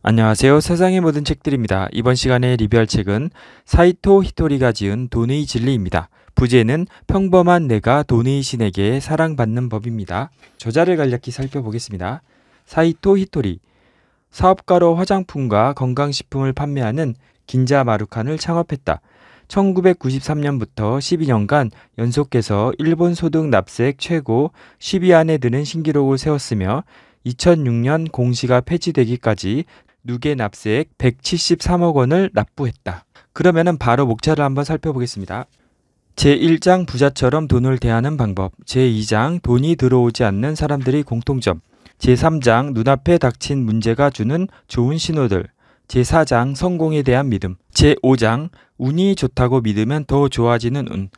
안녕하세요. 세상의 모든 책들입니다. 이번 시간에 리뷰할 책은 사이토 히토리가 지은 돈의 진리입니다. 부제는 평범한 내가 돈의 신에게 사랑받는 법입니다. 저자를 간략히 살펴보겠습니다. 사이토 히토리 사업가로 화장품과 건강식품을 판매하는 긴자 마루칸을 창업했다. 1993년부터 12년간 연속해서 일본 소득 납세액 최고 10위 안에 드는 신기록을 세웠으며 2006년 공시가 폐지되기까지 누계 납세액 173억 원을 납부했다. 그러면은 바로 목차를 한번 살펴보겠습니다. 제1장 부자처럼 돈을 대하는 방법. 제2장 돈이 들어오지 않는 사람들의 공통점. 제3장 눈앞에 닥친 문제가 주는 좋은 신호들. 제4장 성공에 대한 믿음. 제5장 운이 좋다고 믿으면 더 좋아지는 운.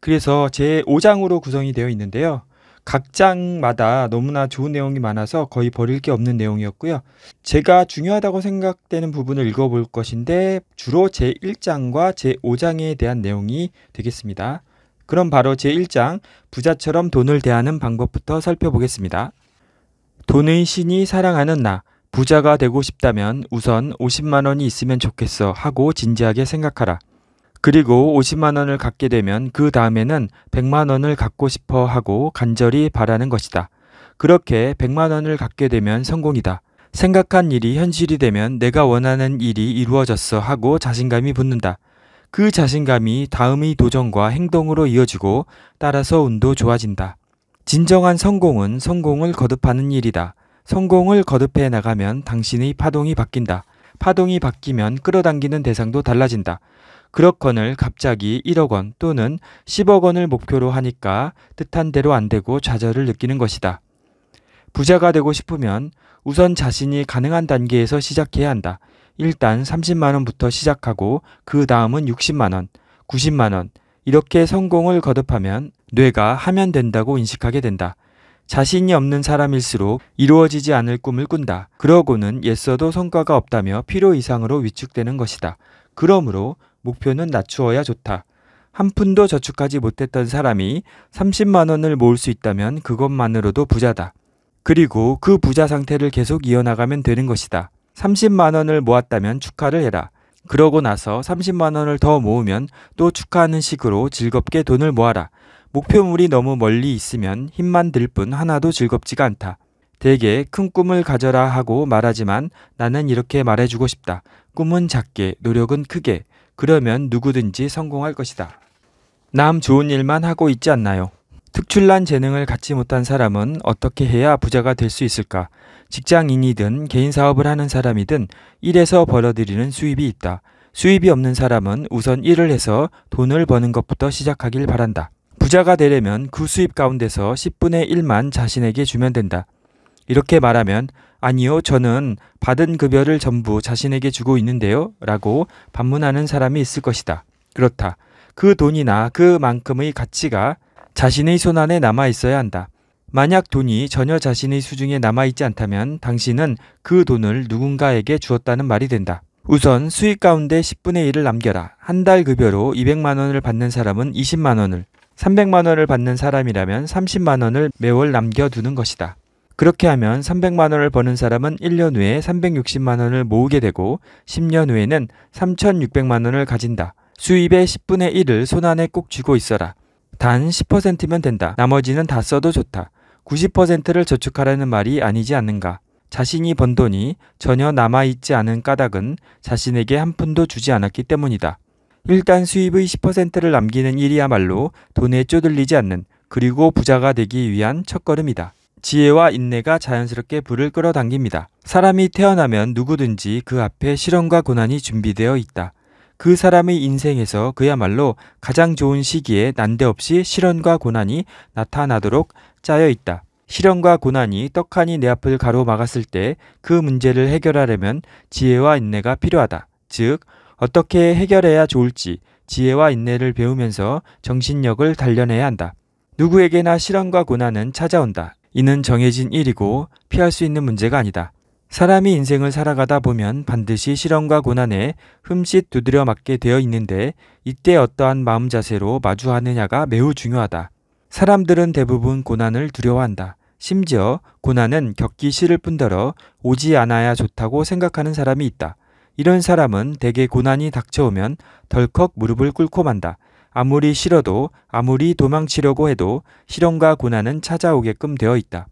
그래서 제5장으로 구성이 되어 있는데요. 각 장마다 너무나 좋은 내용이 많아서 거의 버릴 게 없는 내용이었고요. 제가 중요하다고 생각되는 부분을 읽어볼 것인데 주로 제1장과 제5장에 대한 내용이 되겠습니다. 그럼 바로 제1장 부자처럼 돈을 대하는 방법부터 살펴보겠습니다. 돈의 신이 사랑하는 나 부자가 되고 싶다면 우선 50만 원이 있으면 좋겠어 하고 진지하게 생각하라. 그리고 50만 원을 갖게 되면 그 다음에는 100만 원을 갖고 싶어 하고 간절히 바라는 것이다. 그렇게 100만 원을 갖게 되면 성공이다. 생각한 일이 현실이 되면 내가 원하는 일이 이루어졌어 하고 자신감이 붙는다. 그 자신감이 다음의 도전과 행동으로 이어지고 따라서 운도 좋아진다. 진정한 성공은 성공을 거듭하는 일이다. 성공을 거듭해 나가면 당신의 파동이 바뀐다. 파동이 바뀌면 끌어당기는 대상도 달라진다. 그렇건을 갑자기 1억 원 또는 10억 원을 목표로 하니까 뜻한 대로 안 되고 좌절을 느끼는 것이다. 부자가 되고 싶으면 우선 자신이 가능한 단계에서 시작해야 한다. 일단 30만원부터 시작하고 그 다음은 60만원, 90만원, 이렇게 성공을 거듭하면 뇌가 하면 된다고 인식하게 된다. 자신이 없는 사람일수록 이루어지지 않을 꿈을 꾼다. 그러고는 옛써도 성과가 없다며 필요 이상으로 위축되는 것이다. 그러므로 목표는 낮추어야 좋다. 한 푼도 저축하지 못했던 사람이 30만 원을 모을 수 있다면 그것만으로도 부자다. 그리고 그 부자 상태를 계속 이어나가면 되는 것이다. 30만 원을 모았다면 축하를 해라. 그러고 나서 30만 원을 더 모으면 또 축하하는 식으로 즐겁게 돈을 모아라. 목표물이 너무 멀리 있으면 힘만 들 뿐 하나도 즐겁지가 않다. 대개 큰 꿈을 가져라 하고 말하지만 나는 이렇게 말해주고 싶다. 꿈은 작게, 노력은 크게. 그러면 누구든지 성공할 것이다. 남 좋은 일만 하고 있지 않나요? 특출난 재능을 갖지 못한 사람은 어떻게 해야 부자가 될 수 있을까? 직장인이든 개인 사업을 하는 사람이든 일에서 벌어들이는 수입이 있다. 수입이 없는 사람은 우선 일을 해서 돈을 버는 것부터 시작하길 바란다. 부자가 되려면 그 수입 가운데서 10분의 1만 자신에게 주면 된다. 이렇게 말하면 아니요, 저는 받은 급여를 전부 자신에게 주고 있는데요. 라고 반문하는 사람이 있을 것이다. 그렇다. 그 돈이나 그만큼의 가치가 자신의 손안에 남아 있어야 한다. 만약 돈이 전혀 자신의 수중에 남아 있지 않다면 당신은 그 돈을 누군가에게 주었다는 말이 된다. 우선 수익 가운데 10분의 1을 남겨라. 한 달 급여로 200만 원을 받는 사람은 20만 원을, 300만 원을 받는 사람이라면 30만 원을 매월 남겨두는 것이다. 그렇게 하면 300만 원을 버는 사람은 1년 후에 360만 원을 모으게 되고 10년 후에는 3,600만 원을 가진다. 수입의 10분의 1을 손안에 꼭 쥐고 있어라. 단 10%면 된다. 나머지는 다 써도 좋다. 90%를 저축하라는 말이 아니지 않는가. 자신이 번 돈이 전혀 남아있지 않은 까닭은 자신에게 한 푼도 주지 않았기 때문이다. 일단 수입의 10%를 남기는 일이야말로 돈에 쪼들리지 않는 그리고 부자가 되기 위한 첫걸음이다. 지혜와 인내가 자연스럽게 불을 끌어당깁니다. 사람이 태어나면 누구든지 그 앞에 실험과 고난이 준비되어 있다. 그 사람의 인생에서 그야말로 가장 좋은 시기에 난데없이 실현과 고난이 나타나도록 짜여 있다. 실현과 고난이 떡하니 내 앞을 가로막았을 때 그 문제를 해결하려면 지혜와 인내가 필요하다. 즉, 어떻게 해결해야 좋을지 지혜와 인내를 배우면서 정신력을 단련해야 한다. 누구에게나 실현과 고난은 찾아온다. 이는 정해진 일이고 피할 수 있는 문제가 아니다. 사람이 인생을 살아가다 보면 반드시 실험과 고난에 흠칫 두드려 맞게 되어 있는데 이때 어떠한 마음 자세로 마주하느냐가 매우 중요하다. 사람들은 대부분 고난을 두려워한다. 심지어 고난은 겪기 싫을 뿐더러 오지 않아야 좋다고 생각하는 사람이 있다. 이런 사람은 대개 고난이 닥쳐오면 덜컥 무릎을 꿇고 만다. 아무리 싫어도 아무리 도망치려고 해도 실험과 고난은 찾아오게끔 되어 있다.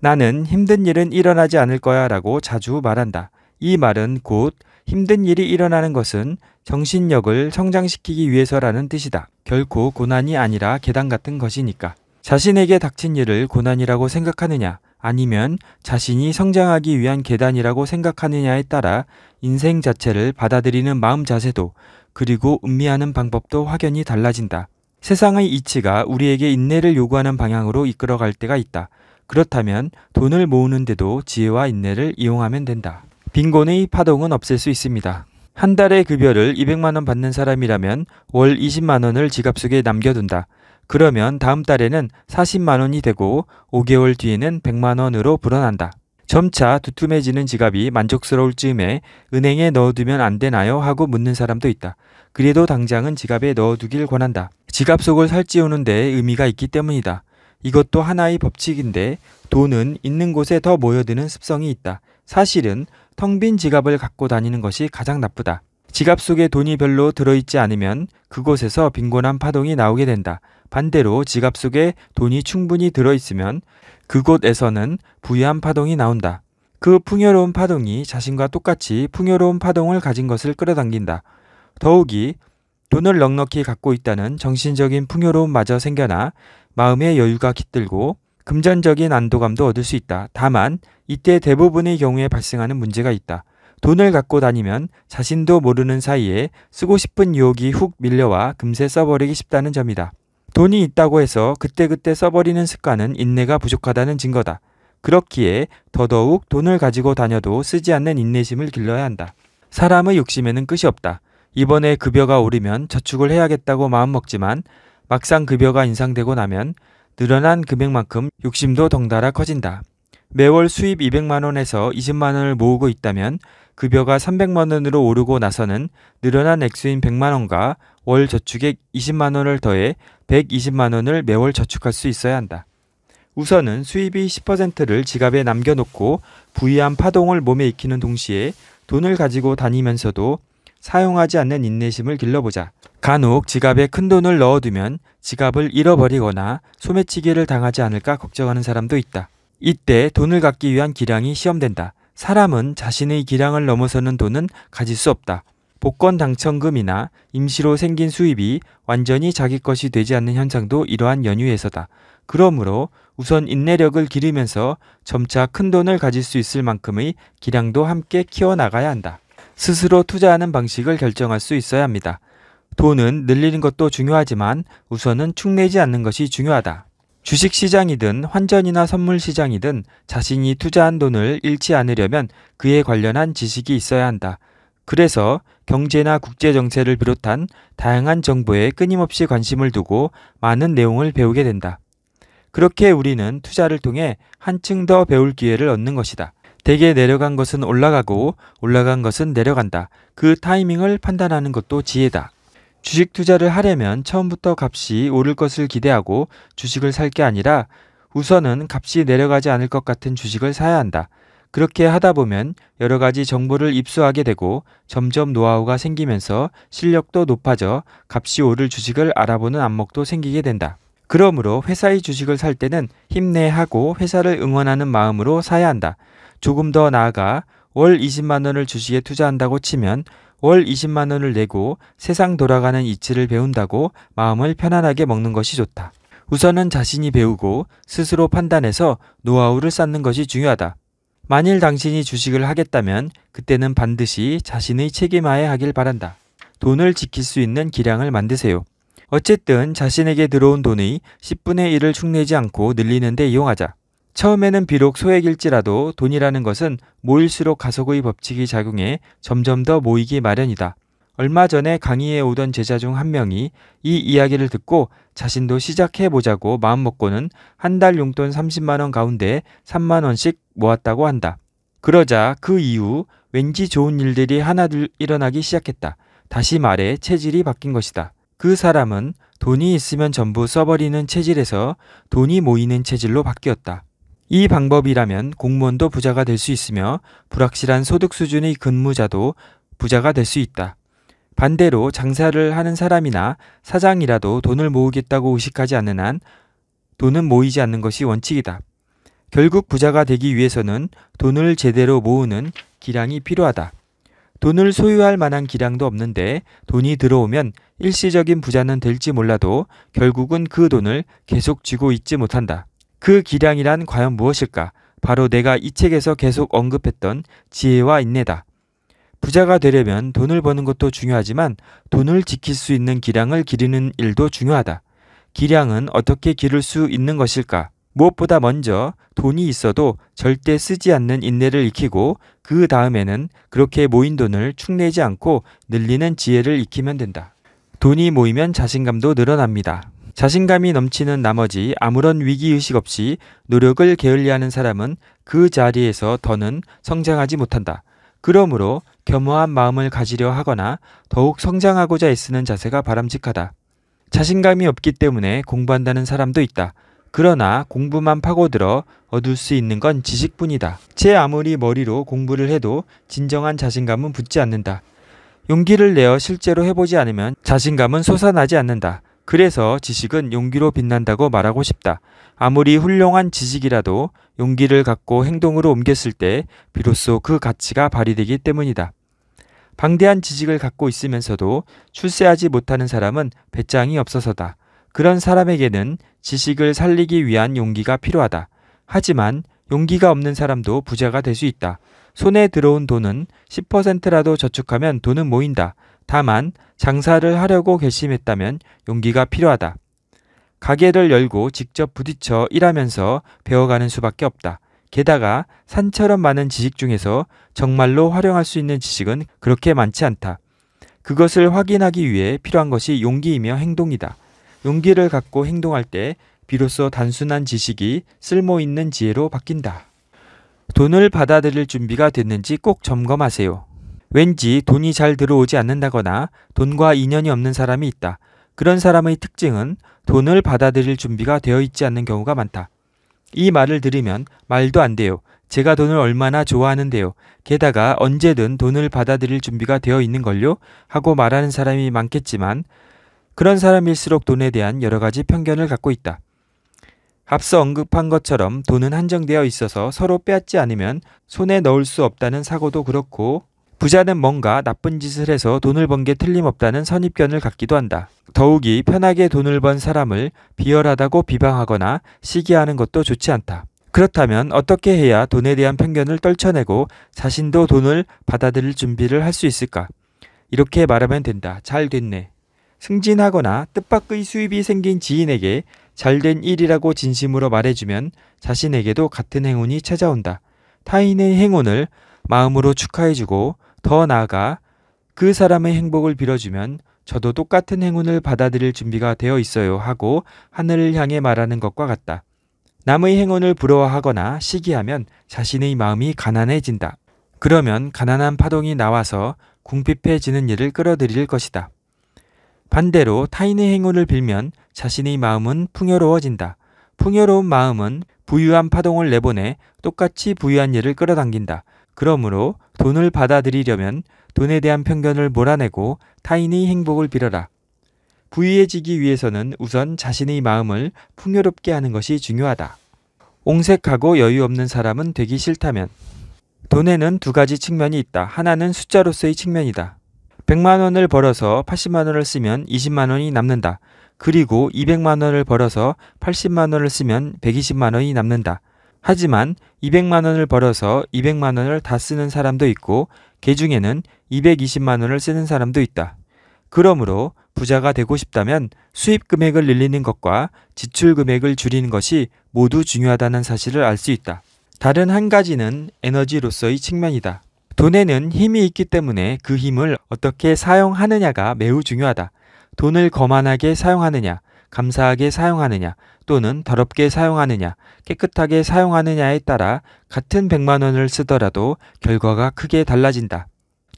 나는 힘든 일은 일어나지 않을 거야 라고 자주 말한다. 이 말은 곧 힘든 일이 일어나는 것은 정신력을 성장시키기 위해서라는 뜻이다. 결코 고난이 아니라 계단 같은 것이니까. 자신에게 닥친 일을 고난이라고 생각하느냐, 아니면 자신이 성장하기 위한 계단이라고 생각하느냐에 따라 인생 자체를 받아들이는 마음 자세도 그리고 음미하는 방법도 확연히 달라진다. 세상의 이치가 우리에게 인내를 요구하는 방향으로 이끌어갈 때가 있다. 그렇다면 돈을 모으는데도 지혜와 인내를 이용하면 된다. 빈곤의 파동은 없앨 수 있습니다. 한 달의 급여를 200만원 받는 사람이라면 월 20만원을 지갑 속에 남겨둔다. 그러면 다음 달에는 40만원이 되고 5개월 뒤에는 100만원으로 불어난다. 점차 두툼해지는 지갑이 만족스러울 즈음에 은행에 넣어두면 안 되나요? 하고 묻는 사람도 있다. 그래도 당장은 지갑에 넣어두길 권한다. 지갑 속을 살찌우는 데 의미가 있기 때문이다. 이것도 하나의 법칙인데 돈은 있는 곳에 더 모여드는 습성이 있다. 사실은 텅 빈 지갑을 갖고 다니는 것이 가장 나쁘다. 지갑 속에 돈이 별로 들어있지 않으면 그곳에서 빈곤한 파동이 나오게 된다. 반대로 지갑 속에 돈이 충분히 들어있으면 그곳에서는 부유한 파동이 나온다. 그 풍요로운 파동이 자신과 똑같이 풍요로운 파동을 가진 것을 끌어당긴다. 더욱이 돈을 넉넉히 갖고 있다는 정신적인 풍요로움마저 생겨나 마음의 여유가 깃들고 금전적인 안도감도 얻을 수 있다. 다만 이때 대부분의 경우에 발생하는 문제가 있다. 돈을 갖고 다니면 자신도 모르는 사이에 쓰고 싶은 유혹이 훅 밀려와 금세 써버리기 쉽다는 점이다. 돈이 있다고 해서 그때그때 써버리는 습관은 인내가 부족하다는 증거다. 그렇기에 더더욱 돈을 가지고 다녀도 쓰지 않는 인내심을 길러야 한다. 사람의 욕심에는 끝이 없다. 이번에 급여가 오르면 저축을 해야겠다고 마음먹지만 막상 급여가 인상되고 나면 늘어난 금액만큼 욕심도 덩달아 커진다. 매월 수입 200만원에서 20만원을 모으고 있다면 급여가 300만원으로 오르고 나서는 늘어난 액수인 100만원과 월 저축액 20만원을 더해 120만 원을 매월 저축할 수 있어야 한다. 우선은 수입이 10%를 지갑에 남겨놓고 부유한 파동을 몸에 익히는 동시에 돈을 가지고 다니면서도 사용하지 않는 인내심을 길러보자. 간혹 지갑에 큰 돈을 넣어두면 지갑을 잃어버리거나 소매치기를 당하지 않을까 걱정하는 사람도 있다. 이때 돈을 갖기 위한 기량이 시험된다. 사람은 자신의 기량을 넘어서는 돈은 가질 수 없다. 복권 당첨금이나 임시로 생긴 수입이 완전히 자기 것이 되지 않는 현상도 이러한 연유에서다. 그러므로 우선 인내력을 기르면서 점차 큰 돈을 가질 수 있을 만큼의 기량도 함께 키워나가야 한다. 스스로 투자하는 방식을 결정할 수 있어야 합니다. 돈은 늘리는 것도 중요하지만 우선은 축내지 않는 것이 중요하다. 주식 시장이든 환전이나 선물 시장이든 자신이 투자한 돈을 잃지 않으려면 그에 관련한 지식이 있어야 한다. 그래서 경제나 국제 정세를 비롯한 다양한 정보에 끊임없이 관심을 두고 많은 내용을 배우게 된다. 그렇게 우리는 투자를 통해 한층 더 배울 기회를 얻는 것이다. 대개 내려간 것은 올라가고 올라간 것은 내려간다. 그 타이밍을 판단하는 것도 지혜다. 주식 투자를 하려면 처음부터 값이 오를 것을 기대하고 주식을 살 게 아니라 우선은 값이 내려가지 않을 것 같은 주식을 사야 한다. 그렇게 하다 보면 여러 가지 정보를 입수하게 되고 점점 노하우가 생기면서 실력도 높아져 값이 오를 주식을 알아보는 안목도 생기게 된다. 그러므로 회사의 주식을 살 때는 힘내하고 회사를 응원하는 마음으로 사야 한다. 조금 더 나아가 월 20만 원을 주식에 투자한다고 치면 월 20만 원을 내고 세상 돌아가는 이치를 배운다고 마음을 편안하게 먹는 것이 좋다. 우선은 자신이 배우고 스스로 판단해서 노하우를 쌓는 것이 중요하다. 만일 당신이 주식을 하겠다면 그때는 반드시 자신의 책임하에 하길 바란다. 돈을 지킬 수 있는 기량을 만드세요. 어쨌든 자신에게 들어온 돈의 10분의 1을 축내지 않고 늘리는데 이용하자. 처음에는 비록 소액일지라도 돈이라는 것은 모일수록 가속의 법칙이 작용해 점점 더 모이기 마련이다. 얼마 전에 강의에 오던 제자 중 한 명이 이 이야기를 듣고 자신도 시작해보자고 마음먹고는 한 달 용돈 30만원 가운데 3만원씩 모았다고 한다. 그러자 그 이후 왠지 좋은 일들이 하나둘 일어나기 시작했다. 다시 말해 체질이 바뀐 것이다. 그 사람은 돈이 있으면 전부 써버리는 체질에서 돈이 모이는 체질로 바뀌었다. 이 방법이라면 공무원도 부자가 될 수 있으며 불확실한 소득 수준의 근무자도 부자가 될 수 있다. 반대로 장사를 하는 사람이나 사장이라도 돈을 모으겠다고 의식하지 않는 한 돈은 모이지 않는 것이 원칙이다. 결국 부자가 되기 위해서는 돈을 제대로 모으는 기량이 필요하다. 돈을 소유할 만한 기량도 없는데 돈이 들어오면 일시적인 부자는 될지 몰라도 결국은 그 돈을 계속 쥐고 있지 못한다. 그 기량이란 과연 무엇일까? 바로 내가 이 책에서 계속 언급했던 지혜와 인내다. 부자가 되려면 돈을 버는 것도 중요하지만 돈을 지킬 수 있는 기량을 기르는 일도 중요하다. 기량은 어떻게 기를 수 있는 것일까? 무엇보다 먼저 돈이 있어도 절대 쓰지 않는 인내를 익히고 그 다음에는 그렇게 모인 돈을 축내지 않고 늘리는 지혜를 익히면 된다. 돈이 모이면 자신감도 늘어납니다. 자신감이 넘치는 나머지 아무런 위기의식 없이 노력을 게을리하는 사람은 그 자리에서 더는 성장하지 못한다. 그러므로 겸허한 마음을 가지려 하거나 더욱 성장하고자 애쓰는 자세가 바람직하다. 자신감이 없기 때문에 공부한다는 사람도 있다. 그러나 공부만 파고들어 얻을 수 있는 건 지식뿐이다. 제 아무리 머리로 공부를 해도 진정한 자신감은 붙지 않는다. 용기를 내어 실제로 해보지 않으면 자신감은 솟아나지 않는다. 그래서 지식은 용기로 빛난다고 말하고 싶다. 아무리 훌륭한 지식이라도 용기를 갖고 행동으로 옮겼을 때 비로소 그 가치가 발휘되기 때문이다. 방대한 지식을 갖고 있으면서도 출세하지 못하는 사람은 배짱이 없어서다. 그런 사람에게는 지식을 살리기 위한 용기가 필요하다. 하지만 용기가 없는 사람도 부자가 될 수 있다. 손에 들어온 돈은 10%라도 저축하면 돈은 모인다. 다만 장사를 하려고 결심했다면 용기가 필요하다. 가게를 열고 직접 부딪혀 일하면서 배워가는 수밖에 없다. 게다가 산처럼 많은 지식 중에서 정말로 활용할 수 있는 지식은 그렇게 많지 않다. 그것을 확인하기 위해 필요한 것이 용기이며 행동이다. 용기를 갖고 행동할 때 비로소 단순한 지식이 쓸모 있는 지혜로 바뀐다. 돈을 받아들일 준비가 됐는지 꼭 점검하세요. 왠지 돈이 잘 들어오지 않는다거나 돈과 인연이 없는 사람이 있다. 그런 사람의 특징은 돈을 받아들일 준비가 되어 있지 않는 경우가 많다. 이 말을 들으면 말도 안 돼요. 제가 돈을 얼마나 좋아하는데요. 게다가 언제든 돈을 받아들일 준비가 되어 있는걸요? 하고 말하는 사람이 많겠지만 그런 사람일수록 돈에 대한 여러 가지 편견을 갖고 있다. 앞서 언급한 것처럼 돈은 한정되어 있어서 서로 빼앗지 않으면 손에 넣을 수 없다는 사고도 그렇고 부자는 뭔가 나쁜 짓을 해서 돈을 번 게 틀림없다는 선입견을 갖기도 한다. 더욱이 편하게 돈을 번 사람을 비열하다고 비방하거나 시기하는 것도 좋지 않다. 그렇다면 어떻게 해야 돈에 대한 편견을 떨쳐내고 자신도 돈을 받아들일 준비를 할 수 있을까? 이렇게 말하면 된다. 잘 됐네. 승진하거나 뜻밖의 수입이 생긴 지인에게 잘된 일이라고 진심으로 말해주면 자신에게도 같은 행운이 찾아온다. 타인의 행운을 마음으로 축하해주고 더 나아가 그 사람의 행복을 빌어주면 저도 똑같은 행운을 받아들일 준비가 되어 있어요 하고 하늘을 향해 말하는 것과 같다. 남의 행운을 부러워하거나 시기하면 자신의 마음이 가난해진다. 그러면 가난한 파동이 나와서 궁핍해지는 일을 끌어들일 것이다. 반대로 타인의 행운을 빌면 자신의 마음은 풍요로워진다. 풍요로운 마음은 부유한 파동을 내보내 똑같이 부유한 일을 끌어당긴다. 그러므로 돈을 받아들이려면 돈에 대한 편견을 몰아내고 타인의 행복을 빌어라. 부유해지기 위해서는 우선 자신의 마음을 풍요롭게 하는 것이 중요하다. 옹색하고 여유 없는 사람은 되기 싫다면 돈에는 두 가지 측면이 있다. 하나는 숫자로서의 측면이다. 100만 원을 벌어서 80만 원을 쓰면 20만 원이 남는다. 그리고 200만 원을 벌어서 80만 원을 쓰면 120만 원이 남는다. 하지만 200만 원을 벌어서 200만 원을 다 쓰는 사람도 있고 개 중에는 220만 원을 쓰는 사람도 있다. 그러므로 부자가 되고 싶다면 수입 금액을 늘리는 것과 지출 금액을 줄이는 것이 모두 중요하다는 사실을 알 수 있다. 다른 한 가지는 에너지로서의 측면이다. 돈에는 힘이 있기 때문에 그 힘을 어떻게 사용하느냐가 매우 중요하다. 돈을 거만하게 사용하느냐, 감사하게 사용하느냐, 또는 더럽게 사용하느냐, 깨끗하게 사용하느냐에 따라 같은 100만 원을 쓰더라도 결과가 크게 달라진다.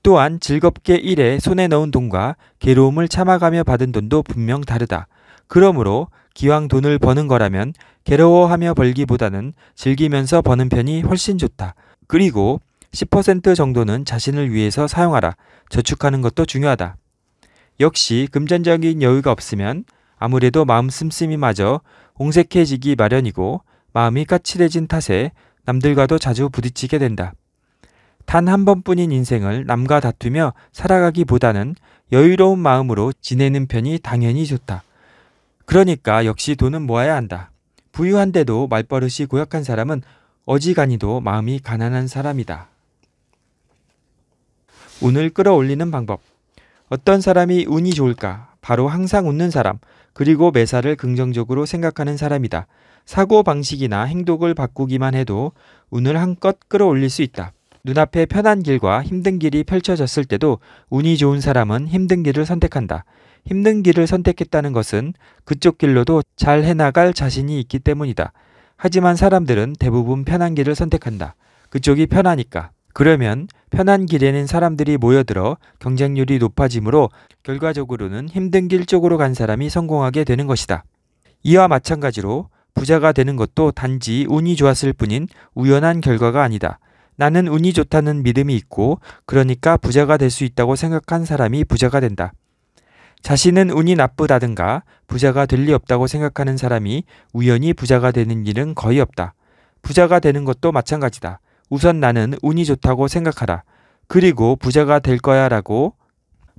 또한 즐겁게 일해 손에 넣은 돈과 괴로움을 참아가며 받은 돈도 분명 다르다. 그러므로 기왕 돈을 버는 거라면 괴로워하며 벌기보다는 즐기면서 버는 편이 훨씬 좋다. 그리고 10% 정도는 자신을 위해서 사용하라. 저축하는 것도 중요하다. 역시 금전적인 여유가 없으면 아무래도 마음 씀씀이마저 옹색해지기 마련이고 마음이 까칠해진 탓에 남들과도 자주 부딪히게 된다. 단 한 번뿐인 인생을 남과 다투며 살아가기보다는 여유로운 마음으로 지내는 편이 당연히 좋다. 그러니까 역시 돈은 모아야 한다. 부유한데도 말버릇이 고약한 사람은 어지간히도 마음이 가난한 사람이다. 운을 끌어올리는 방법. 어떤 사람이 운이 좋을까? 바로 항상 웃는 사람, 그리고 매사를 긍정적으로 생각하는 사람이다. 사고 방식이나 행동을 바꾸기만 해도 운을 한껏 끌어올릴 수 있다. 눈앞에 편한 길과 힘든 길이 펼쳐졌을 때도 운이 좋은 사람은 힘든 길을 선택한다. 힘든 길을 선택했다는 것은 그쪽 길로도 잘 해나갈 자신이 있기 때문이다. 하지만 사람들은 대부분 편한 길을 선택한다. 그쪽이 편하니까. 그러면 편한 길에는 사람들이 모여들어 경쟁률이 높아지므로 결과적으로는 힘든 길 쪽으로 간 사람이 성공하게 되는 것이다. 이와 마찬가지로 부자가 되는 것도 단지 운이 좋았을 뿐인 우연한 결과가 아니다. 나는 운이 좋다는 믿음이 있고 그러니까 부자가 될 수 있다고 생각한 사람이 부자가 된다. 자신은 운이 나쁘다든가 부자가 될 리 없다고 생각하는 사람이 우연히 부자가 되는 일은 거의 없다. 부자가 되는 것도 마찬가지다. 우선 나는 운이 좋다고 생각하라. 그리고 부자가 될 거야 라고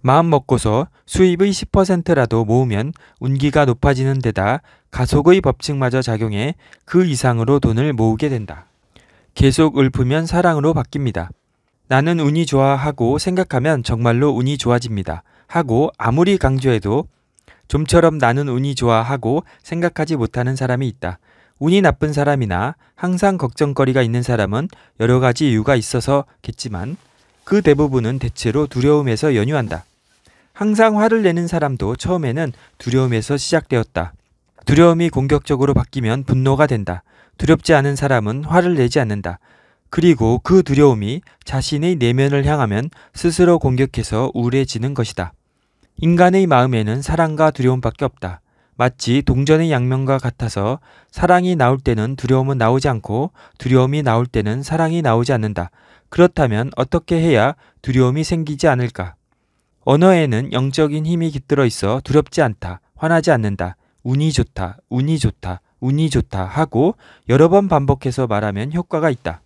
마음 먹고서 수입의 10%라도 모으면 운기가 높아지는 데다 가속의 법칙마저 작용해 그 이상으로 돈을 모으게 된다. 계속 읊으면 사랑으로 바뀝니다. 나는 운이 좋아 하고 생각하면 정말로 운이 좋아집니다. 하고 아무리 강조해도 좀처럼 나는 운이 좋아 하고 생각하지 못하는 사람이 있다. 운이 나쁜 사람이나 항상 걱정거리가 있는 사람은 여러 가지 이유가 있어서겠지만 그 대부분은 대체로 두려움에서 연유한다. 항상 화를 내는 사람도 처음에는 두려움에서 시작되었다. 두려움이 공격적으로 바뀌면 분노가 된다. 두렵지 않은 사람은 화를 내지 않는다. 그리고 그 두려움이 자신의 내면을 향하면 스스로 공격해서 우울해지는 것이다. 인간의 마음에는 사랑과 두려움밖에 없다. 마치 동전의 양면과 같아서 사랑이 나올 때는 두려움은 나오지 않고 두려움이 나올 때는 사랑이 나오지 않는다. 그렇다면 어떻게 해야 두려움이 생기지 않을까? 언어에는 영적인 힘이 깃들어 있어 두렵지 않다, 화나지 않는다, 운이 좋다, 운이 좋다, 운이 좋다 하고 여러 번 반복해서 말하면 효과가 있다.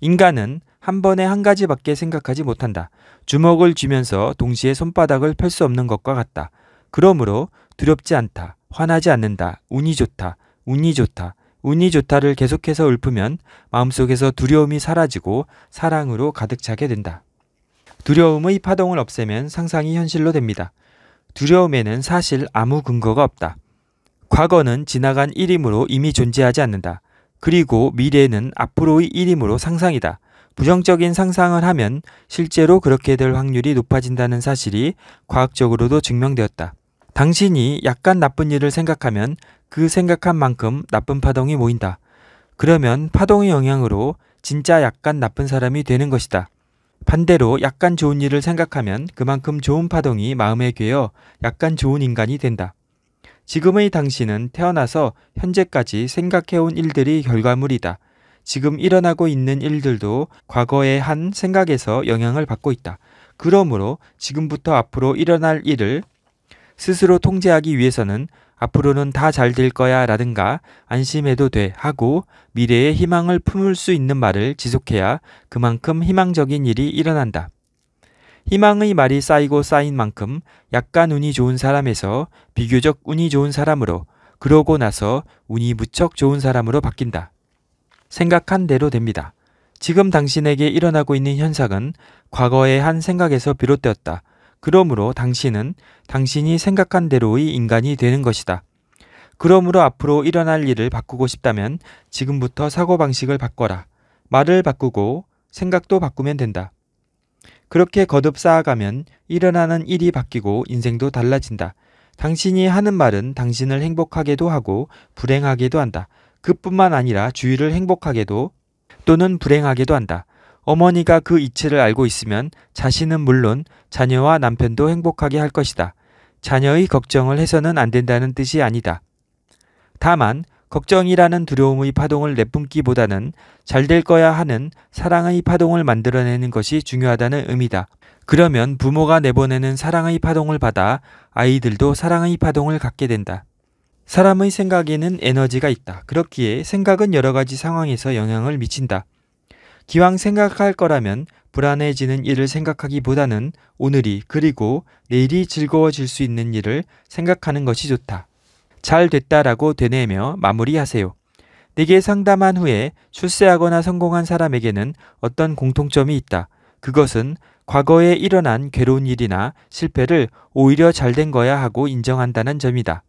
인간은 한 번에 한 가지밖에 생각하지 못한다. 주먹을 쥐면서 동시에 손바닥을 펼 수 없는 것과 같다. 그러므로 두렵지 않다, 화나지 않는다, 운이 좋다, 운이 좋다, 운이 좋다를 계속해서 읊으면 마음속에서 두려움이 사라지고 사랑으로 가득 차게 된다. 두려움의 파동을 없애면 상상이 현실로 됩니다. 두려움에는 사실 아무 근거가 없다. 과거는 지나간 일임으로 이미 존재하지 않는다. 그리고 미래는 앞으로의 일임으로 상상이다. 부정적인 상상을 하면 실제로 그렇게 될 확률이 높아진다는 사실이 과학적으로도 증명되었다. 당신이 약간 나쁜 일을 생각하면 그 생각한 만큼 나쁜 파동이 모인다. 그러면 파동의 영향으로 진짜 약간 나쁜 사람이 되는 것이다. 반대로 약간 좋은 일을 생각하면 그만큼 좋은 파동이 마음에 괴어 약간 좋은 인간이 된다. 지금의 당신은 태어나서 현재까지 생각해온 일들이 결과물이다. 지금 일어나고 있는 일들도 과거의 한 생각에서 영향을 받고 있다. 그러므로 지금부터 앞으로 일어날 일을 스스로 통제하기 위해서는 앞으로는 다 잘 될 거야 라든가 안심해도 돼 하고 미래에 희망을 품을 수 있는 말을 지속해야 그만큼 희망적인 일이 일어난다. 희망의 말이 쌓이고 쌓인 만큼 약간 운이 좋은 사람에서 비교적 운이 좋은 사람으로 그러고 나서 운이 무척 좋은 사람으로 바뀐다. 생각한 대로 됩니다. 지금 당신에게 일어나고 있는 현상은 과거의 한 생각에서 비롯되었다. 그러므로 당신은 당신이 생각한 대로의 인간이 되는 것이다. 그러므로 앞으로 일어날 일을 바꾸고 싶다면 지금부터 사고방식을 바꿔라. 말을 바꾸고 생각도 바꾸면 된다. 그렇게 거듭 쌓아가면 일어나는 일이 바뀌고 인생도 달라진다. 당신이 하는 말은 당신을 행복하게도 하고 불행하게도 한다. 그뿐만 아니라 주위를 행복하게도 또는 불행하게도 한다. 어머니가 그 이치를 알고 있으면 자신은 물론 자녀와 남편도 행복하게 할 것이다. 자녀의 걱정을 해서는 안 된다는 뜻이 아니다. 다만 걱정이라는 두려움의 파동을 내뿜기보다는 잘 될 거야 하는 사랑의 파동을 만들어내는 것이 중요하다는 의미다. 그러면 부모가 내보내는 사랑의 파동을 받아 아이들도 사랑의 파동을 갖게 된다. 사람의 생각에는 에너지가 있다. 그렇기에 생각은 여러 가지 상황에서 영향을 미친다. 기왕 생각할 거라면 불안해지는 일을 생각하기보다는 오늘이 그리고 내일이 즐거워질 수 있는 일을 생각하는 것이 좋다. 잘 됐다라고 되뇌며 마무리하세요. 내게 상담한 후에 출세하거나 성공한 사람에게는 어떤 공통점이 있다. 그것은 과거에 일어난 괴로운 일이나 실패를 오히려 잘 된 거야 하고 인정한다는 점이다.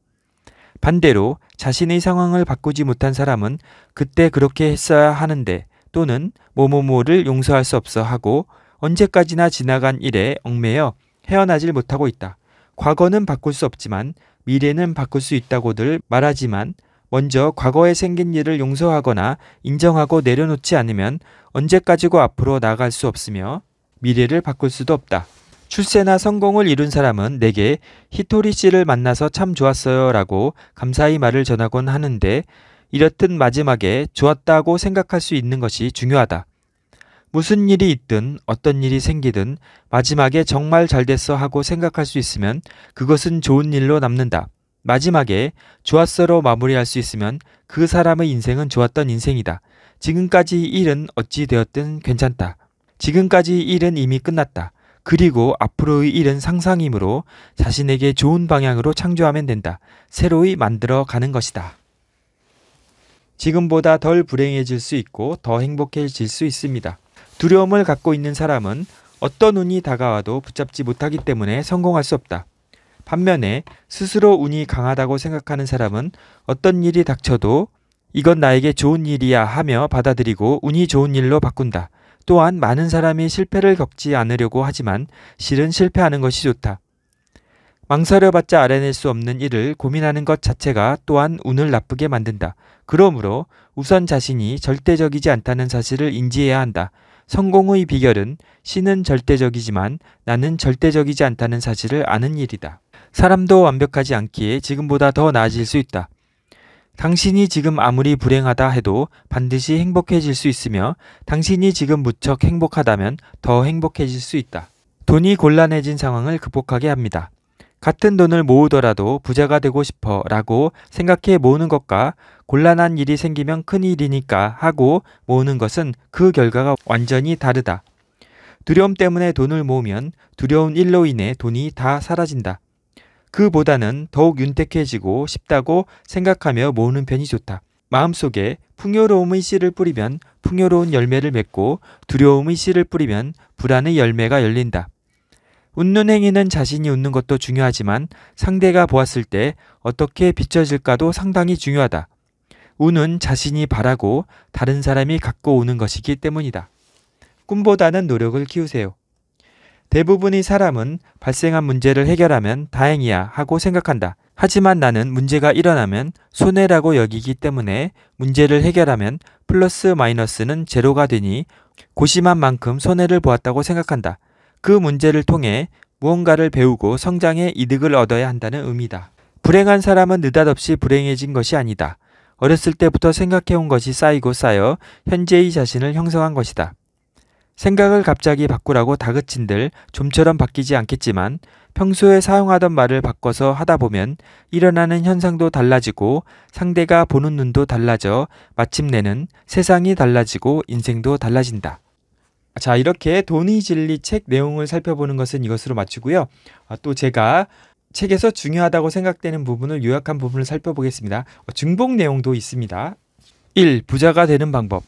반대로 자신의 상황을 바꾸지 못한 사람은 그때 그렇게 했어야 하는데 또는 뭐뭐뭐를 용서할 수 없어 하고 언제까지나 지나간 일에 얽매여 헤어나질 못하고 있다. 과거는 바꿀 수 없지만 미래는 바꿀 수 있다고들 말하지만 먼저 과거에 생긴 일을 용서하거나 인정하고 내려놓지 않으면 언제까지고 앞으로 나갈 수 없으며 미래를 바꿀 수도 없다. 출세나 성공을 이룬 사람은 내게 히토리 씨를 만나서 참 좋았어요 라고 감사히 말을 전하곤 하는데 이렇듯 마지막에 좋았다고 생각할 수 있는 것이 중요하다. 무슨 일이 있든 어떤 일이 생기든 마지막에 정말 잘 됐어 하고 생각할 수 있으면 그것은 좋은 일로 남는다. 마지막에 좋았어로 마무리할 수 있으면 그 사람의 인생은 좋았던 인생이다. 지금까지 일은 어찌 되었든 괜찮다. 지금까지 일은 이미 끝났다. 그리고 앞으로의 일은 상상이므로 자신에게 좋은 방향으로 창조하면 된다. 새로이 만들어 가는 것이다. 지금보다 덜 불행해질 수 있고 더 행복해질 수 있습니다. 두려움을 갖고 있는 사람은 어떤 운이 다가와도 붙잡지 못하기 때문에 성공할 수 없다. 반면에 스스로 운이 강하다고 생각하는 사람은 어떤 일이 닥쳐도 이건 나에게 좋은 일이야 하며 받아들이고 운이 좋은 일로 바꾼다. 또한 많은 사람이 실패를 겪지 않으려고 하지만 실은 실패하는 것이 좋다. 망설여봤자 알아낼 수 없는 일을 고민하는 것 자체가 또한 운을 나쁘게 만든다. 그러므로 우선 자신이 절대적이지 않다는 사실을 인지해야 한다. 성공의 비결은 신은 절대적이지만 나는 절대적이지 않다는 사실을 아는 일이다. 사람도 완벽하지 않기에 지금보다 더 나아질 수 있다. 당신이 지금 아무리 불행하다 해도 반드시 행복해질 수 있으며 당신이 지금 무척 행복하다면 더 행복해질 수 있다. 돈이 곤란해진 상황을 극복하게 합니다. 같은 돈을 모으더라도 부자가 되고 싶어 라고 생각해 모으는 것과 곤란한 일이 생기면 큰일이니까 하고 모으는 것은 그 결과가 완전히 다르다. 두려움 때문에 돈을 모으면 두려운 일로 인해 돈이 다 사라진다. 그보다는 더욱 윤택해지고 싶다고 생각하며 모으는 편이 좋다. 마음속에 풍요로움의 씨를 뿌리면 풍요로운 열매를 맺고 두려움의 씨를 뿌리면 불안의 열매가 열린다. 웃는 행위는 자신이 웃는 것도 중요하지만 상대가 보았을 때 어떻게 비춰질까도 상당히 중요하다. 운는 자신이 바라고 다른 사람이 갖고 오는 것이기 때문이다. 꿈보다는 노력을 키우세요. 대부분의 사람은 발생한 문제를 해결하면 다행이야 하고 생각한다. 하지만 나는 문제가 일어나면 손해라고 여기기 때문에 문제를 해결하면 플러스 마이너스는 제로가 되니 고심한 만큼 손해를 보았다고 생각한다. 그 문제를 통해 무언가를 배우고 성장에 이득을 얻어야 한다는 의미다. 불행한 사람은 느닷없이 불행해진 것이 아니다. 어렸을 때부터 생각해온 것이 쌓이고 쌓여 현재의 자신을 형성한 것이다. 생각을 갑자기 바꾸라고 다그친들 좀처럼 바뀌지 않겠지만 평소에 사용하던 말을 바꿔서 하다 보면 일어나는 현상도 달라지고 상대가 보는 눈도 달라져 마침내는 세상이 달라지고 인생도 달라진다. 자, 이렇게 돈의 진리 책 내용을 살펴보는 것은 이것으로 마치고요. 아, 또 제가 책에서 중요하다고 생각되는 부분을 요약한 부분을 살펴보겠습니다. 어, 중복 내용도 있습니다. 1. 부자가 되는 방법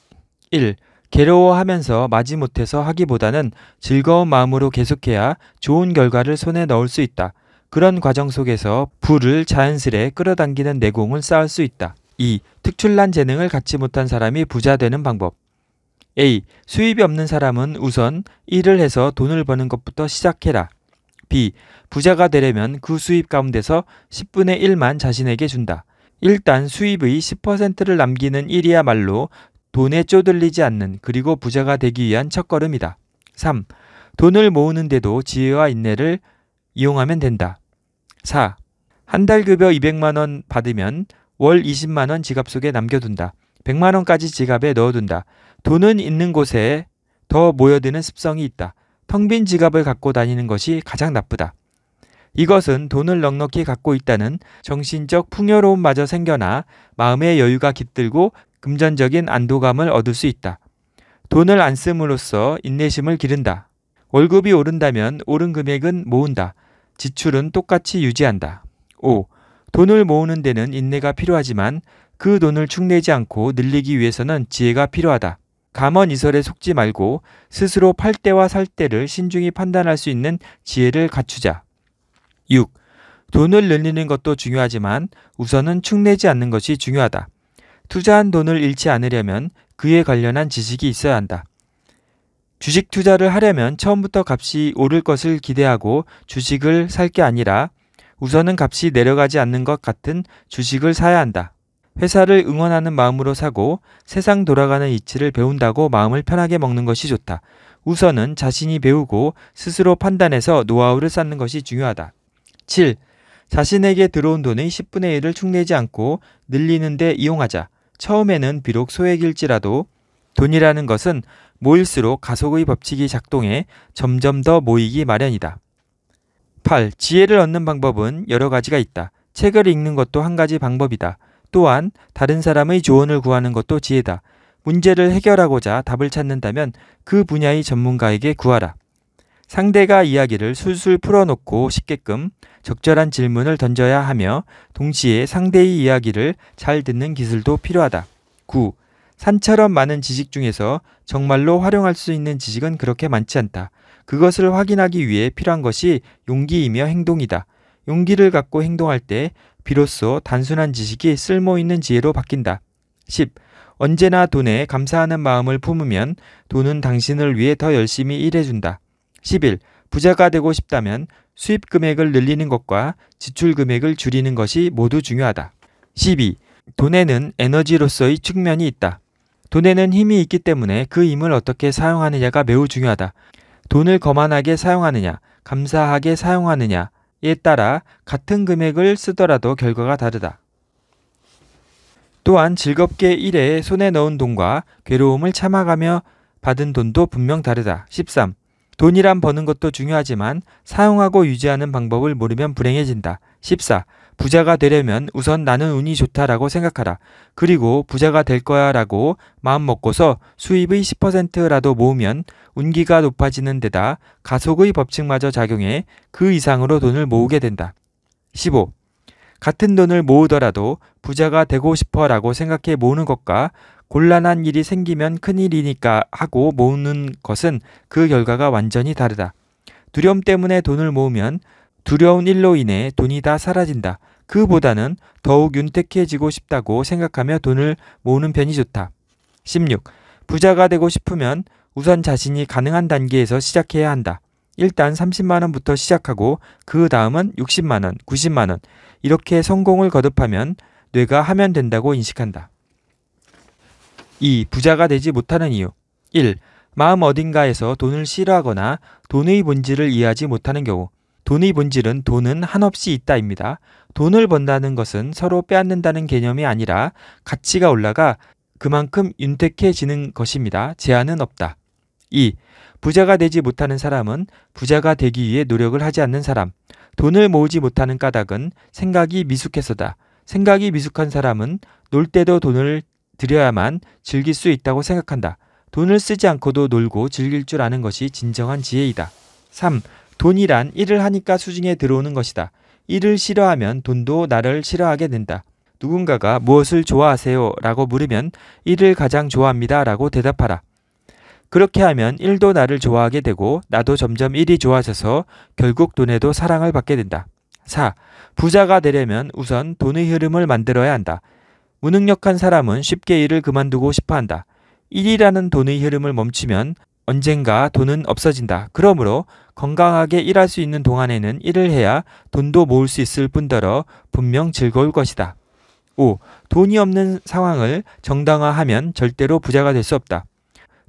1. 괴로워하면서 마지못해서 하기보다는 즐거운 마음으로 계속해야 좋은 결과를 손에 넣을 수 있다. 그런 과정 속에서 부를 자연스레 끌어당기는 내공을 쌓을 수 있다. 2. 특출난 재능을 갖지 못한 사람이 부자 되는 방법 A. 수입이 없는 사람은 우선 일을 해서 돈을 버는 것부터 시작해라. B. 부자가 되려면 그 수입 가운데서 10분의 1만 자신에게 준다. 일단 수입의 10%를 남기는 일이야말로 돈에 쪼들리지 않는 그리고 부자가 되기 위한 첫걸음이다. 3. 돈을 모으는데도 지혜와 인내를 이용하면 된다. 4. 한 달 급여 200만원 받으면 월 20만원 지갑 속에 남겨둔다. 100만원까지 지갑에 넣어둔다. 돈은 있는 곳에 더 모여드는 습성이 있다. 텅 빈 지갑을 갖고 다니는 것이 가장 나쁘다. 이것은 돈을 넉넉히 갖고 있다는 정신적 풍요로움마저 생겨나 마음의 여유가 깃들고 금전적인 안도감을 얻을 수 있다. 돈을 안 씀으로써 인내심을 기른다. 월급이 오른다면 오른 금액은 모은다. 지출은 똑같이 유지한다. 5. 돈을 모으는 데는 인내가 필요하지만 그 돈을 축내지 않고 늘리기 위해서는 지혜가 필요하다. 감언 이설에 속지 말고 스스로 팔 때와 살 때를 신중히 판단할 수 있는 지혜를 갖추자. 6. 돈을 늘리는 것도 중요하지만 우선은 축내지 않는 것이 중요하다. 투자한 돈을 잃지 않으려면 그에 관련한 지식이 있어야 한다. 주식 투자를 하려면 처음부터 값이 오를 것을 기대하고 주식을 살 게 아니라 우선은 값이 내려가지 않는 것 같은 주식을 사야 한다. 회사를 응원하는 마음으로 사고 세상 돌아가는 이치를 배운다고 마음을 편하게 먹는 것이 좋다. 우선은 자신이 배우고 스스로 판단해서 노하우를 쌓는 것이 중요하다. 7. 자신에게 들어온 돈의 10분의 1을 축내지 않고 늘리는데 이용하자. 처음에는 비록 소액일지라도 돈이라는 것은 모일수록 가속의 법칙이 작동해 점점 더 모이기 마련이다. 8. 지혜를 얻는 방법은 여러 가지가 있다. 책을 읽는 것도 한 가지 방법이다. 또한 다른 사람의 조언을 구하는 것도 지혜다. 문제를 해결하고자 답을 찾는다면 그 분야의 전문가에게 구하라. 상대가 이야기를 술술 풀어놓고 쉽게끔 적절한 질문을 던져야 하며 동시에 상대의 이야기를 잘 듣는 기술도 필요하다. 9. 산처럼 많은 지식 중에서 정말로 활용할 수 있는 지식은 그렇게 많지 않다. 그것을 확인하기 위해 필요한 것이 용기이며 행동이다. 용기를 갖고 행동할 때 비로소 단순한 지식이 쓸모 있는 지혜로 바뀐다. 10. 언제나 돈에 감사하는 마음을 품으면 돈은 당신을 위해 더 열심히 일해준다. 11. 부자가 되고 싶다면 수입 금액을 늘리는 것과 지출 금액을 줄이는 것이 모두 중요하다. 12. 돈에는 에너지로서의 측면이 있다. 돈에는 힘이 있기 때문에 그 힘을 어떻게 사용하느냐가 매우 중요하다. 돈을 거만하게 사용하느냐, 감사하게 사용하느냐, 이에 따라 같은 금액을 쓰더라도 결과가 다르다. 또한 즐겁게 일에 손에 넣은 돈과 괴로움을 참아가며 받은 돈도 분명 다르다. 13. 돈이란 버는 것도 중요하지만 사용하고 유지하는 방법을 모르면 불행해진다. 14. 부자가 되려면 우선 나는 운이 좋다라고 생각하라. 그리고 부자가 될 거야라고 마음 먹고서 수입의 10%라도 모으면 운기가 높아지는 데다 가속의 법칙마저 작용해 그 이상으로 돈을 모으게 된다. 15. 같은 돈을 모으더라도 부자가 되고 싶어라고 생각해 모으는 것과 곤란한 일이 생기면 큰일이니까 하고 모으는 것은 그 결과가 완전히 다르다. 두려움 때문에 돈을 모으면 두려운 일로 인해 돈이 다 사라진다. 그보다는 더욱 윤택해지고 싶다고 생각하며 돈을 모으는 편이 좋다. 16. 부자가 되고 싶으면 우선 자신이 가능한 단계에서 시작해야 한다. 일단 30만원부터 시작하고 그 다음은 60만원, 90만원 이렇게 성공을 거듭하면 뇌가 하면 된다고 인식한다. 2. 부자가 되지 못하는 이유 1. 마음 어딘가에서 돈을 싫어하거나 돈의 본질을 이해하지 못하는 경우 돈의 본질은 돈은 한없이 있다입니다. 돈을 번다는 것은 서로 빼앗는다는 개념이 아니라 가치가 올라가 그만큼 윤택해지는 것입니다. 제한은 없다. 2. 부자가 되지 못하는 사람은 부자가 되기 위해 노력을 하지 않는 사람. 돈을 모으지 못하는 까닭은 생각이 미숙해서다. 생각이 미숙한 사람은 놀 때도 돈을 들여야만 즐길 수 있다고 생각한다. 돈을 쓰지 않고도 놀고 즐길 줄 아는 것이 진정한 지혜이다. 3. 돈이란 일을 하니까 수중에 들어오는 것이다. 일을 싫어하면 돈도 나를 싫어하게 된다. 누군가가 무엇을 좋아하세요? 라고 물으면 이를 가장 좋아합니다. 라고 대답하라. 그렇게 하면 일도 나를 좋아하게 되고 나도 점점 일이 좋아져서 결국 돈에도 사랑을 받게 된다. 4. 부자가 되려면 우선 돈의 흐름을 만들어야 한다. 무능력한 사람은 쉽게 일을 그만두고 싶어 한다. 일이라는 돈의 흐름을 멈추면 언젠가 돈은 없어진다. 그러므로 건강하게 일할 수 있는 동안에는 일을 해야 돈도 모을 수 있을 뿐더러 분명 즐거울 것이다. 5. 돈이 없는 상황을 정당화하면 절대로 부자가 될 수 없다.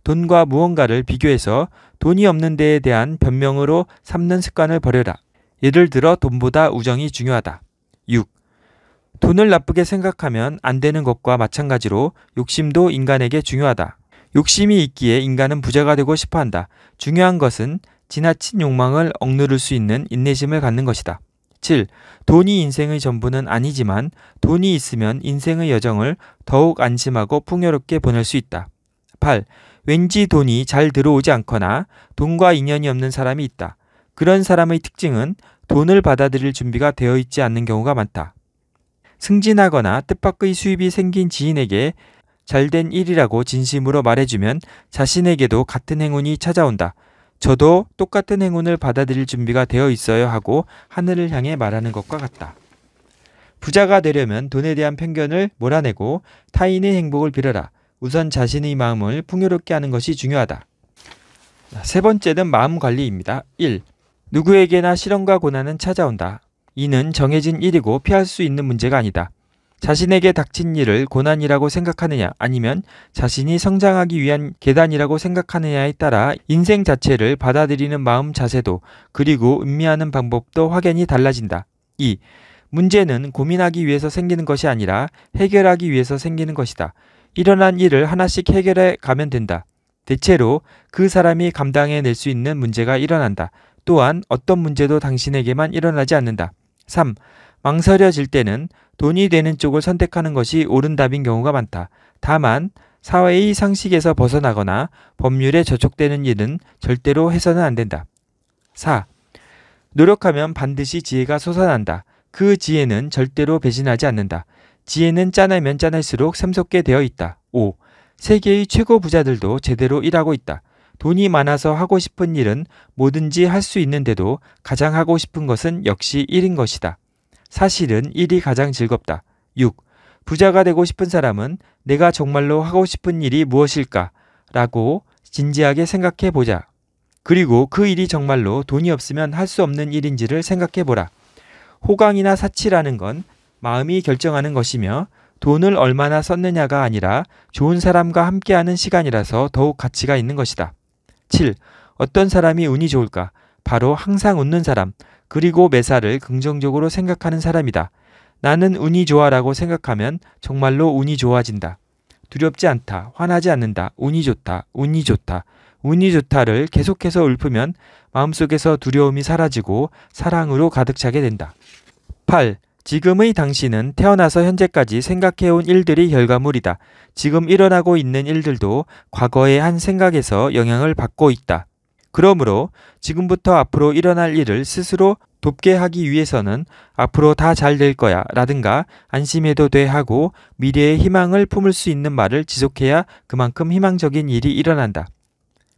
돈과 무언가를 비교해서 돈이 없는 데에 대한 변명으로 삼는 습관을 버려라. 예를 들어 돈보다 우정이 중요하다. 6. 돈을 나쁘게 생각하면 안 되는 것과 마찬가지로 욕심도 인간에게 중요하다. 욕심이 있기에 인간은 부자가 되고 싶어 한다. 중요한 것은 지나친 욕망을 억누를 수 있는 인내심을 갖는 것이다. 7. 돈이 인생의 전부는 아니지만 돈이 있으면 인생의 여정을 더욱 안심하고 풍요롭게 보낼 수 있다. 8. 왠지 돈이 잘 들어오지 않거나 돈과 인연이 없는 사람이 있다. 그런 사람의 특징은 돈을 받아들일 준비가 되어 있지 않는 경우가 많다. 승진하거나 뜻밖의 수입이 생긴 지인에게 잘된 일이라고 진심으로 말해주면 자신에게도 같은 행운이 찾아온다. 저도 똑같은 행운을 받아들일 준비가 되어 있어요 하고 하늘을 향해 말하는 것과 같다. 부자가 되려면 돈에 대한 편견을 몰아내고 타인의 행복을 빌어라. 우선 자신의 마음을 풍요롭게 하는 것이 중요하다. 세 번째는 마음 관리입니다. 1. 누구에게나 실험과 고난은 찾아온다. 이는 정해진 일이고 피할 수 있는 문제가 아니다. 자신에게 닥친 일을 고난이라고 생각하느냐 아니면 자신이 성장하기 위한 계단이라고 생각하느냐에 따라 인생 자체를 받아들이는 마음 자세도 그리고 음미하는 방법도 확연히 달라진다. 2. 문제는 고민하기 위해서 생기는 것이 아니라 해결하기 위해서 생기는 것이다. 일어난 일을 하나씩 해결해 가면 된다. 대체로 그 사람이 감당해낼 수 있는 문제가 일어난다. 또한 어떤 문제도 당신에게만 일어나지 않는다. 3. 망설여질 때는 돈이 되는 쪽을 선택하는 것이 옳은 답인 경우가 많다. 다만 사회의 상식에서 벗어나거나 법률에 저촉되는 일은 절대로 해서는 안 된다. 4. 노력하면 반드시 지혜가 솟아난다. 그 지혜는 절대로 배신하지 않는다. 지혜는 짜하면짜할수록 샘솟게 되어 있다. 5. 세계의 최고 부자들도 제대로 일하고 있다. 돈이 많아서 하고 싶은 일은 뭐든지 할 수 있는데도 가장 하고 싶은 것은 역시 일인 것이다. 사실은 일이 가장 즐겁다. 6. 부자가 되고 싶은 사람은 내가 정말로 하고 싶은 일이 무엇일까? 라고 진지하게 생각해 보자. 그리고 그 일이 정말로 돈이 없으면 할 수 없는 일인지를 생각해 보라. 호강이나 사치라는 건 마음이 결정하는 것이며 돈을 얼마나 썼느냐가 아니라 좋은 사람과 함께하는 시간이라서 더욱 가치가 있는 것이다. 7. 어떤 사람이 운이 좋을까? 바로 항상 웃는 사람, 그리고 매사를 긍정적으로 생각하는 사람이다. 나는 운이 좋아라고 생각하면 정말로 운이 좋아진다. 두렵지 않다. 화나지 않는다. 운이 좋다. 운이 좋다. 운이 좋다를 계속해서 읊으면 마음속에서 두려움이 사라지고 사랑으로 가득 차게 된다. 8. 지금의 당신은 태어나서 현재까지 생각해온 일들이 결과물이다. 지금 일어나고 있는 일들도 과거의 한 생각에서 영향을 받고 있다. 그러므로 지금부터 앞으로 일어날 일을 스스로 돕게 하기 위해서는 앞으로 다 잘 될 거야 라든가 안심해도 돼 하고 미래의 희망을 품을 수 있는 말을 지속해야 그만큼 희망적인 일이 일어난다.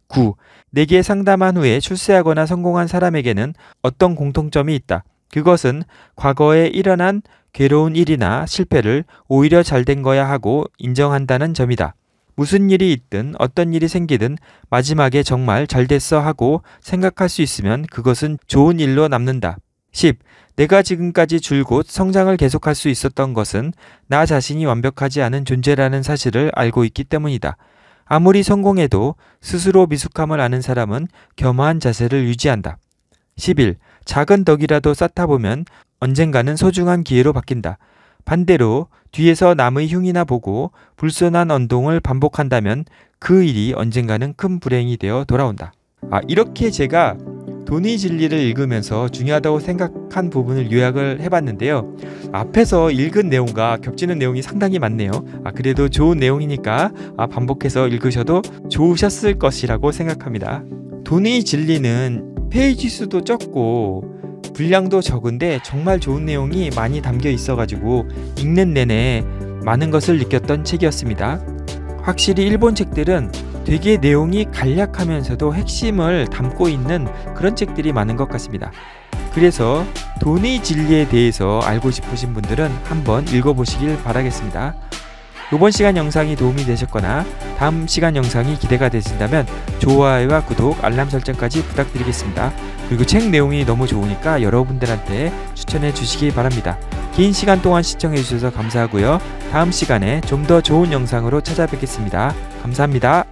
9. 내게 상담한 후에 출세하거나 성공한 사람에게는 어떤 공통점이 있다. 그것은 과거에 일어난 괴로운 일이나 실패를 오히려 잘 된 거야 하고 인정한다는 점이다. 무슨 일이 있든 어떤 일이 생기든 마지막에 정말 잘 됐어 하고 생각할 수 있으면 그것은 좋은 일로 남는다. 10. 내가 지금까지 줄곧 성장을 계속할 수 있었던 것은 나 자신이 완벽하지 않은 존재라는 사실을 알고 있기 때문이다. 아무리 성공해도 스스로 미숙함을 아는 사람은 겸허한 자세를 유지한다. 11. 작은 덕이라도 쌓다 보면 언젠가는 소중한 기회로 바뀐다. 반대로 뒤에서 남의 흉이나 보고 불순한 언동을 반복한다면 그 일이 언젠가는 큰 불행이 되어 돌아온다. 아, 이렇게 제가 돈의 진리를 읽으면서 중요하다고 생각한 부분을 요약을 해봤는데요. 앞에서 읽은 내용과 겹치는 내용이 상당히 많네요. 아, 그래도 좋은 내용이니까 아, 반복해서 읽으셔도 좋으셨을 것이라고 생각합니다. 돈의 진리는 페이지 수도 적고 분량도 적은데 정말 좋은 내용이 많이 담겨 있어가지고 읽는 내내 많은 것을 느꼈던 책이었습니다. 확실히 일본 책들은 되게 내용이 간략하면서도 핵심을 담고 있는 그런 책들이 많은 것 같습니다. 그래서 돈의 진리에 대해서 알고 싶으신 분들은 한번 읽어보시길 바라겠습니다. 이번 시간 영상이 도움이 되셨거나 다음 시간 영상이 기대가 되신다면 좋아요와 구독, 알람 설정까지 부탁드리겠습니다. 그리고 책 내용이 너무 좋으니까 여러분들한테 추천해 주시기 바랍니다. 긴 시간 동안 시청해 주셔서 감사하고요. 다음 시간에 좀 더 좋은 영상으로 찾아뵙겠습니다. 감사합니다.